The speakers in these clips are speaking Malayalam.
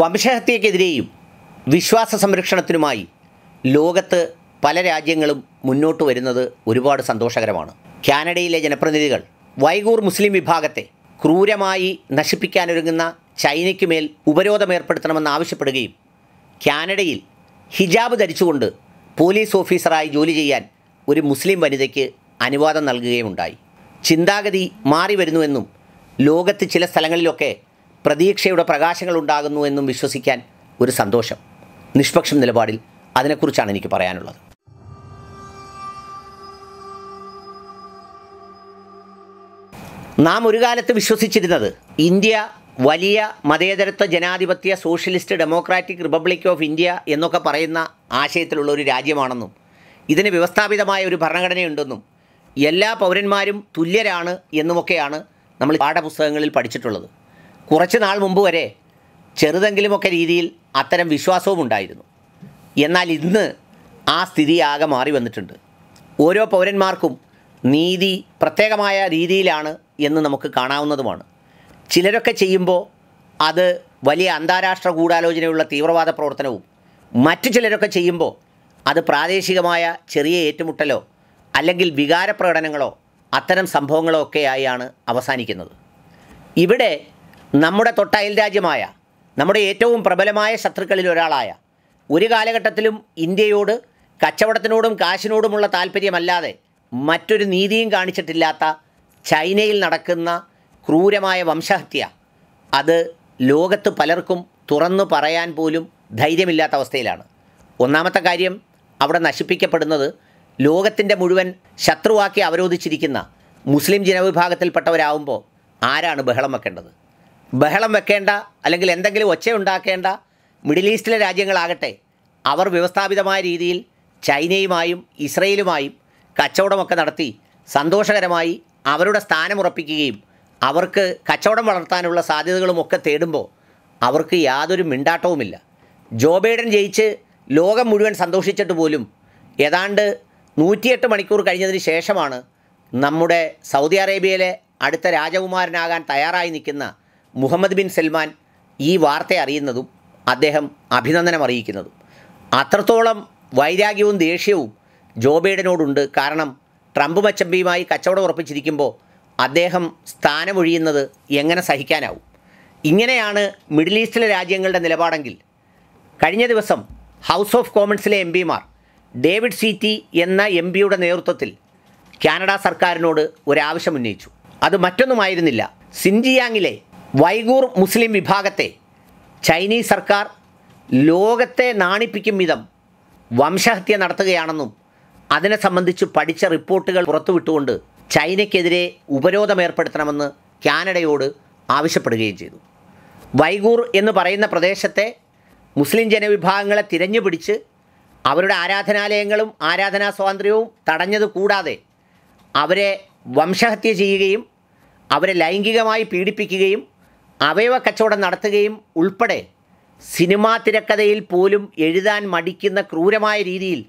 വംശഹത്യക്കെതിരെയും വിശ്വാസ സംരക്ഷണത്തിനുമായി ലോകത്ത് പല രാജ്യങ്ങളും മുന്നോട്ട് വരുന്നത് ഒരുപാട് സന്തോഷകരമാണ് കാനഡയിലെ ജനപ്രതിനിധികൾ വൈഗൂർ മുസ്ലിം വിഭാഗത്തെ ക്രൂരമായി നശിപ്പിക്കാനൊരുങ്ങുന്ന ചൈനയ്ക്ക് മേൽ ഏർപ്പെടുത്തണമെന്ന് ആവശ്യപ്പെടുകയും കാനഡയിൽ ഹിജാബ് ധരിച്ചുകൊണ്ട് പോലീസ് ഓഫീസറായി ജോലി ചെയ്യാൻ ഒരു മുസ്ലിം വനിതയ്ക്ക് അനുവാദം നൽകുകയുമുണ്ടായി ചിന്താഗതി മാറി വരുന്നുവെന്നും ലോകത്ത് ചില സ്ഥലങ്ങളിലൊക്കെ പ്രതീക്ഷയുടെ പ്രകാശങ്ങൾ ഉണ്ടാകുന്നു എന്നും വിശ്വസിക്കാൻ ഒരു സന്തോഷം നിഷ്പക്ഷം നിലപാടിൽ അതിനെക്കുറിച്ചാണ് എനിക്ക് പറയാനുള്ളത് നാം ഒരു കാലത്ത് വിശ്വസിച്ചിരുന്നത് ഇന്ത്യ വലിയ മതേതരത്വ ജനാധിപത്യ socialist democratic republic of India എന്നൊക്കെ പറയുന്ന ആശയത്തിലുള്ള ഒരു രാജ്യമാണെന്നും ഇതിന് വ്യവസ്ഥാപിതമായ ഒരു ഭരണഘടനയുണ്ടെന്നും എല്ലാ പൗരന്മാരും തുല്യരാണ് എന്നുമൊക്കെയാണ് നമ്മൾ പാഠപുസ്തകങ്ങളിൽ പഠിച്ചിട്ടുള്ളത് കുറച്ച് നാൾ മുമ്പ് വരെ ചെറുതെങ്കിലുമൊക്കെ രീതിയിൽ അത്തരം വിശ്വാസവും ഉണ്ടായിരുന്നു എന്നാൽ ഇന്ന് ആ സ്ഥിതിയാകെ മാറി വന്നിട്ടുണ്ട് ഓരോ പൗരന്മാർക്കും നീതി പ്രത്യേകമായ രീതിയിലാണ് എന്ന് നമുക്ക് കാണാവുന്നതുമാണ് ചിലരൊക്കെ ചെയ്യുമ്പോൾ അത് വലിയ അന്താരാഷ്ട്ര ഗൂഢാലോചനയുള്ള തീവ്രവാദ പ്രവർത്തനവും മറ്റു ചിലരൊക്കെ ചെയ്യുമ്പോൾ അത് പ്രാദേശികമായ ചെറിയ ഏറ്റുമുട്ടലോ അല്ലെങ്കിൽ വികാരപ്രകടനങ്ങളോ അത്തരം സംഭവങ്ങളോ ഒക്കെയായാണ് അവസാനിക്കുന്നത് ഇവിടെ നമ്മുടെ തൊട്ട അയൽരാജ്യമായ നമ്മുടെ ഏറ്റവും പ്രബലമായ ശത്രുക്കളിൽ ഒരാളായ ഒരു കാലഘട്ടത്തിലും ഇന്ത്യയോട് കച്ചവടത്തിനോടും കാശിനോടുമുള്ള താല്പര്യമല്ലാതെ മറ്റൊരു നീതിയും കാണിച്ചിട്ടില്ലാത്ത ചൈനയിൽ നടക്കുന്ന ക്രൂരമായ വംശഹത്യ അത് ലോകത്ത് പലർക്കും തുറന്നു പറയാൻ പോലും ധൈര്യമില്ലാത്ത അവസ്ഥയിലാണ് ഒന്നാമത്തെ കാര്യം അവിടെ നശിപ്പിക്കപ്പെടുന്നത് ലോകത്തിൻ്റെ മുഴുവൻ ശത്രുവാക്കി അവരോധിച്ചിരിക്കുന്ന മുസ്ലിം ജനവിഭാഗത്തിൽപ്പെട്ടവരാകുമ്പോൾ ആരാണ് ബഹളം വെക്കേണ്ടത് ബഹളം വെക്കേണ്ട അല്ലെങ്കിൽ എന്തെങ്കിലും ഒച്ച ഉണ്ടാക്കേണ്ട മിഡിൽ ഈസ്റ്റിലെ രാജ്യങ്ങളാകട്ടെ അവർ വ്യവസ്ഥാപിതമായ രീതിയിൽ ചൈനയുമായും ഇസ്രയേലുമായും കച്ചവടമൊക്കെ നടത്തി സന്തോഷകരമായി അവരുടെ സ്ഥാനമുറപ്പിക്കുകയും അവർക്ക് കച്ചവടം വളർത്താനുള്ള സാധ്യതകളുമൊക്കെ തേടുമ്പോൾ അവർക്ക് യാതൊരു മിണ്ടാട്ടവുമില്ല ജോ ബൈഡൻ ജയിച്ച് ലോകം മുഴുവൻ സന്തോഷിച്ചിട്ട് പോലും ഏതാണ്ട് നൂറ്റിയെട്ട് മണിക്കൂർ കഴിഞ്ഞതിന് ശേഷമാണ് നമ്മുടെ സൗദി അറേബ്യയിലെ അടുത്ത രാജകുമാരനാകാൻ തയ്യാറായി നിൽക്കുന്ന മുഹമ്മദ് ബിൻ സൽമാൻ ഈ വാർത്ത അറിയുന്നതും അദ്ദേഹം അഭിനന്ദനം അറിയിക്കുന്നതും അത്രത്തോളം വൈരാഗ്യവും ദേഷ്യവും ജോ ബൈഡനോടുണ്ട് കാരണം ട്രംപ് മച്ചമ്പിയുമായി കച്ചവടം ഉറപ്പിച്ചിരിക്കുമ്പോൾ അദ്ദേഹം സ്ഥാനമൊഴിയുന്നത് എങ്ങനെ സഹിക്കാനാവും ഇങ്ങനെയാണ് മിഡിൽ ഈസ്റ്റിലെ രാജ്യങ്ങളുടെ നിലപാടെങ്കിൽ കഴിഞ്ഞ ദിവസം ഹൗസ് ഓഫ് കോമൺസിലെ എം പിമാർ ഡേവിഡ് സീറ്റി എന്ന എം പിയുടെ നേതൃത്വത്തിൽ കാനഡ സർക്കാരിനോട് ഒരാവശ്യം ഉന്നയിച്ചു അത് മറ്റൊന്നുമായിരുന്നില്ല സിൻജിയാങ്ങിലെ വൈഗൂർ മുസ്ലിം വിഭാഗത്തെ ചൈനീസ് സർക്കാർ ലോകത്തെ നാണിപ്പിക്കും വിധം വംശഹത്യ നടത്തുകയാണെന്നും അതിനെ സംബന്ധിച്ച് പഠിച്ച റിപ്പോർട്ടുകൾ പുറത്തുവിട്ടുകൊണ്ട് ചൈനയ്ക്കെതിരെ ഉപരോധം ഏർപ്പെടുത്തണമെന്ന് കാനഡയോട് ആവശ്യപ്പെടുകയും ചെയ്തു വൈഗൂർ എന്ന് പറയുന്ന പ്രദേശത്തെ മുസ്ലിം ജനവിഭാഗങ്ങളെ തിരഞ്ഞുപിടിച്ച് അവരുടെ ആരാധനാലയങ്ങളും ആരാധനാ സ്വാതന്ത്ര്യവും തടഞ്ഞത് കൂടാതെ അവരെ വംശഹത്യ ചെയ്യുകയും അവരെ ലൈംഗികമായി പീഡിപ്പിക്കുകയും അവയവ കച്ചവടം നടത്തുകയും ഉൾപ്പെടെ സിനിമാ തിരക്കഥയിൽ പോലും എഴുതാൻ മടിക്കുന്ന ക്രൂരമായ രീതിയിൽ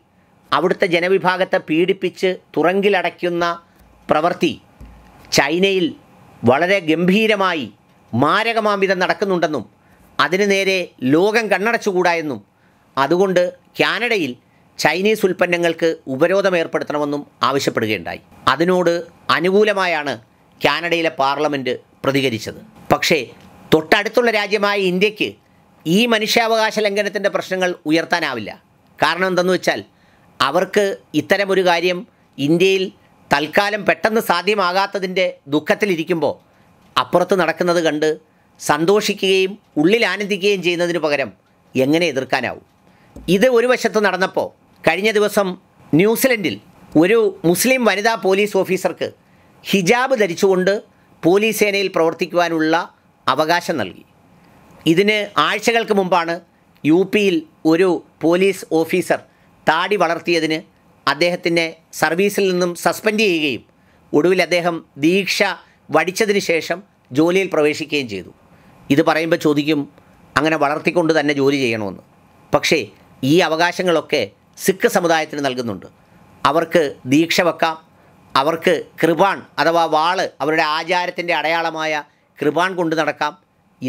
അവിടുത്തെ ജനവിഭാഗത്തെ പീഡിപ്പിച്ച് തുറങ്കിലടയ്ക്കുന്ന പ്രവൃത്തി ചൈനയിൽ വളരെ ഗംഭീരമായി മാരകമാംവിധം നടക്കുന്നുണ്ടെന്നും അതിനു നേരെ ലോകം കണ്ണടച്ചുകൂടാ എന്നും അതുകൊണ്ട് കാനഡയിൽ ചൈനീസ് ഉൽപ്പന്നങ്ങൾക്ക് ഉപരോധം ഏർപ്പെടുത്തണമെന്നും ആവശ്യപ്പെടുകയുണ്ടായി അതിനോട് അനുകൂലമായാണ് കാനഡയിലെ പാർലമെൻറ്റ് പ്രതികരിച്ചത് പക്ഷേ തൊട്ടടുത്തുള്ള രാജ്യമായ ഇന്ത്യക്ക് ഈ മനുഷ്യാവകാശ ലംഘനത്തിൻ്റെ പ്രശ്നങ്ങൾ ഉയർത്താനാവില്ല കാരണം എന്തെന്ന് വെച്ചാൽ അവർക്ക് ഇത്തരമൊരു കാര്യം ഇന്ത്യയിൽ തൽക്കാലം പെട്ടെന്ന് സാധ്യമാകാത്തതിൻ്റെ ദുഃഖത്തിലിരിക്കുമ്പോൾ അപ്പുറത്ത് നടക്കുന്നത് കണ്ട് സന്തോഷിക്കുകയും ഉള്ളിൽ ആനന്ദിക്കുകയും ചെയ്യുന്നതിന് പകരം എങ്ങനെ എതിർക്കാനാവും ഇത് ഒരു വശത്ത് നടന്നപ്പോൾ കഴിഞ്ഞ ദിവസം ന്യൂസിലൻഡിൽ ഒരു മുസ്ലിം വനിതാ പോലീസ് ഓഫീസർക്ക് ഹിജാബ് ധരിച്ചുകൊണ്ട് പോലീസ് സേനയിൽ പ്രവർത്തിക്കുവാനുള്ള അവകാശം നൽകി ഇതിന് ആഴ്ചകൾക്ക് മുമ്പാണ് യു പിയിൽ ഒരു പോലീസ് ഓഫീസർ താടി വളർത്തിയതിന് അദ്ദേഹത്തിൻ്റെ സർവീസിൽ നിന്നും സസ്പെൻഡ് ചെയ്യുകയും ഒടുവിൽ അദ്ദേഹം ദീക്ഷ വടിച്ചതിന് ശേഷം ജോലിയിൽ പ്രവേശിക്കുകയും ചെയ്തു ഇത് പറയുമ്പോൾ ചോദിക്കും അങ്ങനെ വളർത്തിക്കൊണ്ട് തന്നെ ജോലി ചെയ്യണമെന്ന് പക്ഷേ ഈ അവകാശങ്ങളൊക്കെ സിഖ് സമുദായത്തിന് നൽകുന്നുണ്ട് അവർക്ക് ദീക്ഷ വെക്കാം അവർക്ക് കൃപാൺ അഥവാ വാള് അവരുടെ ആചാരത്തിൻ്റെ അടയാളമായ കൃപാൺ കൊണ്ട് നടക്കാം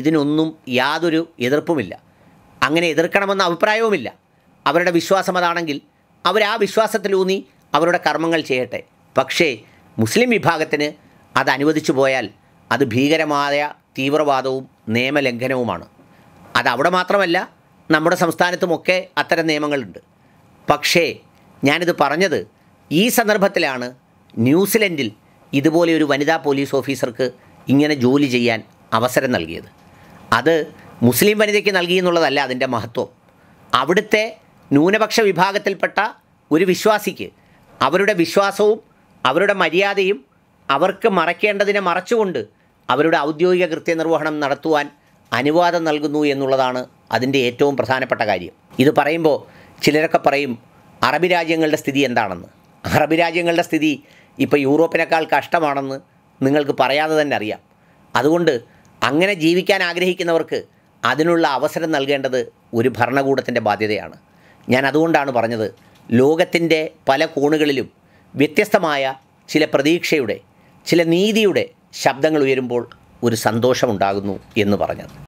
ഇതിനൊന്നും യാതൊരു എതിർപ്പുമില്ല അങ്ങനെ എതിർക്കണമെന്ന അഭിപ്രായവുമില്ല അവരുടെ വിശ്വാസം അതാണെങ്കിൽ അവർ ആ വിശ്വാസത്തിലൂന്നി അവരുടെ കർമ്മങ്ങൾ ചെയ്യട്ടെ പക്ഷേ മുസ്ലിം വിഭാഗത്തിന് അത് അനുവദിച്ചു പോയാൽ അത് ഭീകരമായ തീവ്രവാദവും നിയമലംഘനവുമാണ് അത് അവിടെ മാത്രമല്ല നമ്മുടെ സംസ്ഥാനത്തുമൊക്കെ അത്തരം നിയമങ്ങളുണ്ട് പക്ഷേ ഞാനിത് പറഞ്ഞത് ഈ സന്ദർഭത്തിലാണ് ന്യൂസിലൻഡിൽ ഇതുപോലെ ഒരു വനിതാ പോലീസ് ഓഫീസർക്ക് ഇങ്ങനെ ജോലി ചെയ്യാൻ അവസരം നൽകിയത് അത് മുസ്ലിം വനിതയ്ക്ക് നൽകി എന്നുള്ളതല്ല അതിൻ്റെ മഹത്വം അവിടുത്തെ ന്യൂനപക്ഷ വിഭാഗത്തിൽപ്പെട്ട ഒരു വിശ്വാസിക്ക് അവരുടെ വിശ്വാസവും അവരുടെ മര്യാദയും അവർക്ക് മറയ്ക്കേണ്ടതിനെ മറച്ചുകൊണ്ട് അവരുടെ ഔദ്യോഗിക കൃത്യനിർവഹണം നടത്തുവാൻ അനുവാദം നൽകുന്നു എന്നുള്ളതാണ് അതിൻ്റെ ഏറ്റവും പ്രധാനപ്പെട്ട കാര്യം ഇത് പറയുമ്പോൾ ചിലരൊക്കെ പറയും അറബി രാജ്യങ്ങളുടെ സ്ഥിതി എന്താണെന്ന് അറബ് രാജ്യങ്ങളുടെ സ്ഥിതി ഇപ്പോൾ യൂറോപ്പിനേക്കാൾ കഷ്ടമാണെന്ന് നിങ്ങൾക്ക് പറയാതെ തന്നെ അറിയാം അതുകൊണ്ട് അങ്ങനെ ജീവിക്കാൻ ആഗ്രഹിക്കുന്നവർക്ക് അതിനുള്ള അവസരം നൽകേണ്ടത് ഒരു ഭരണകൂടത്തിൻ്റെ ബാധ്യതയാണ് ഞാൻ അതുകൊണ്ടാണ് പറഞ്ഞത് ലോകത്തിൻ്റെ പല കോണുകളിലും വ്യത്യസ്തമായ ചില പ്രതീക്ഷയുടെ ചില നീതിയുടെ ശബ്ദങ്ങൾ ഉയരുമ്പോൾ ഒരു സന്തോഷമുണ്ടാകുന്നു എന്ന് പറഞ്ഞത്